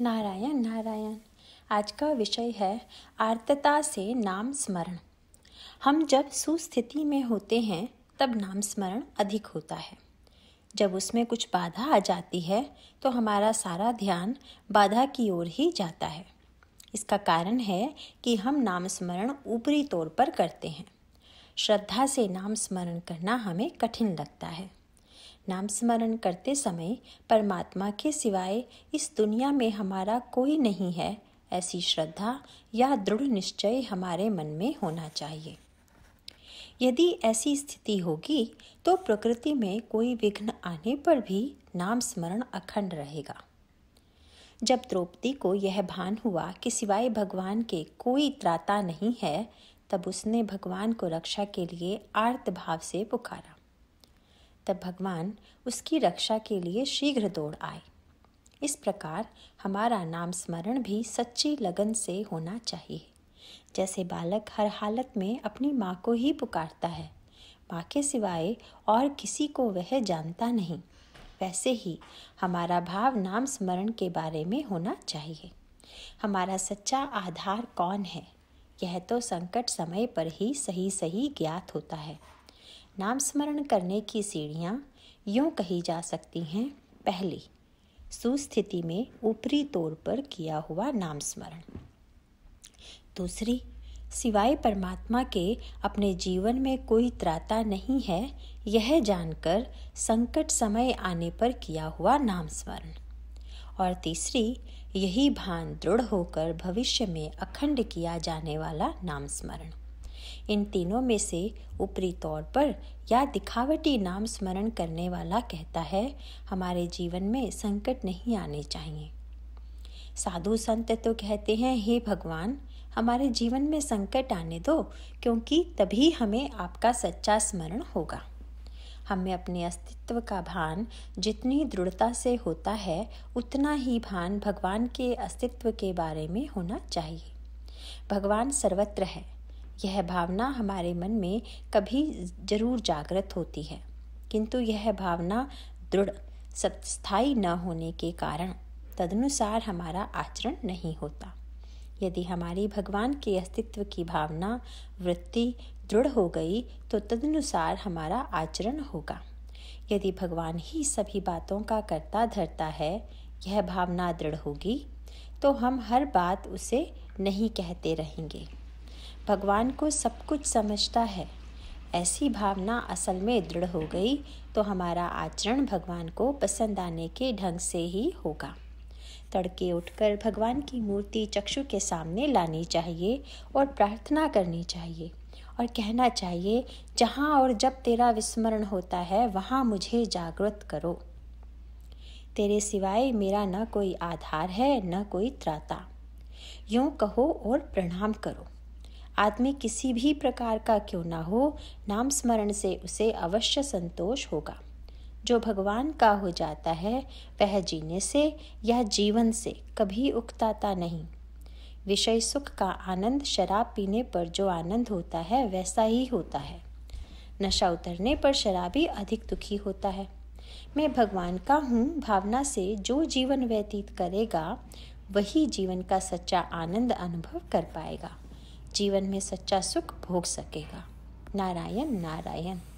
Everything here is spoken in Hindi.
नारायण नारायण आज का विषय है आर्तता से नाम स्मरण हम जब सुस्थिति में होते हैं तब नाम स्मरण अधिक होता है जब उसमें कुछ बाधा आ जाती है तो हमारा सारा ध्यान बाधा की ओर ही जाता है इसका कारण है कि हम नाम स्मरण ऊपरी तौर पर करते हैं श्रद्धा से नाम स्मरण करना हमें कठिन लगता है नाम स्मरण करते समय परमात्मा के सिवाय इस दुनिया में हमारा कोई नहीं है ऐसी श्रद्धा या दृढ़ निश्चय हमारे मन में होना चाहिए यदि ऐसी स्थिति होगी तो प्रकृति में कोई विघ्न आने पर भी नाम स्मरण अखंड रहेगा जब द्रौपदी को यह भान हुआ कि सिवाय भगवान के कोई त्राता नहीं है तब उसने भगवान को रक्षा के लिए आर्त भाव से पुकारा तब भगवान उसकी रक्षा के लिए शीघ्र दौड़ आए इस प्रकार हमारा नाम स्मरण भी सच्ची लगन से होना चाहिए जैसे बालक हर हालत में अपनी माँ को ही पुकारता है माँ के सिवाय और किसी को वह जानता नहीं वैसे ही हमारा भाव नाम स्मरण के बारे में होना चाहिए हमारा सच्चा आधार कौन है यह तो संकट समय पर ही सही सही ज्ञात होता है नाम स्मरण करने की सीढ़ियाँ यूँ कही जा सकती हैं पहली सुस्थिति में ऊपरी तौर पर किया हुआ नाम स्मरण दूसरी सिवाय परमात्मा के अपने जीवन में कोई त्राता नहीं है यह जानकर संकट समय आने पर किया हुआ नाम स्मरण और तीसरी यही भान दृढ़ होकर भविष्य में अखंड किया जाने वाला नाम स्मरण इन तीनों में से ऊपरी तौर पर या दिखावटी नाम स्मरण करने वाला कहता है हमारे जीवन में संकट नहीं आने चाहिए साधु संत तो कहते हैं हे भगवान हमारे जीवन में संकट आने दो क्योंकि तभी हमें आपका सच्चा स्मरण होगा हमें अपने अस्तित्व का भान जितनी दृढ़ता से होता है उतना ही भान भगवान के अस्तित्व के बारे में होना चाहिए भगवान सर्वत्र है यह भावना हमारे मन में कभी जरूर जागृत होती है किंतु यह भावना दृढ़ स्थायी न होने के कारण तदनुसार हमारा आचरण नहीं होता यदि हमारी भगवान के अस्तित्व की भावना वृत्ति दृढ़ हो गई तो तदनुसार हमारा आचरण होगा यदि भगवान ही सभी बातों का कर्ता धरता है यह भावना दृढ़ होगी तो हम हर बात उसे नहीं कहते रहेंगे भगवान को सब कुछ समझता है ऐसी भावना असल में दृढ़ हो गई तो हमारा आचरण भगवान को पसंद आने के ढंग से ही होगा तड़के उठकर भगवान की मूर्ति चक्षु के सामने लानी चाहिए और प्रार्थना करनी चाहिए और कहना चाहिए जहाँ और जब तेरा विस्मरण होता है वहाँ मुझे जागृत करो तेरे सिवाय मेरा न कोई आधार है न कोई त्राता यूँ कहो और प्रणाम करो आदमी किसी भी प्रकार का क्यों ना हो नाम स्मरण से उसे अवश्य संतोष होगा जो भगवान का हो जाता है वह जीने से या जीवन से कभी उकताता नहीं विषय सुख का आनंद शराब पीने पर जो आनंद होता है वैसा ही होता है नशा उतरने पर शराबी अधिक दुखी होता है मैं भगवान का हूँ भावना से जो जीवन व्यतीत करेगा वही जीवन का सच्चा आनंद अनुभव कर पाएगा जीवन में सच्चा सुख भोग सकेगा नारायण नारायण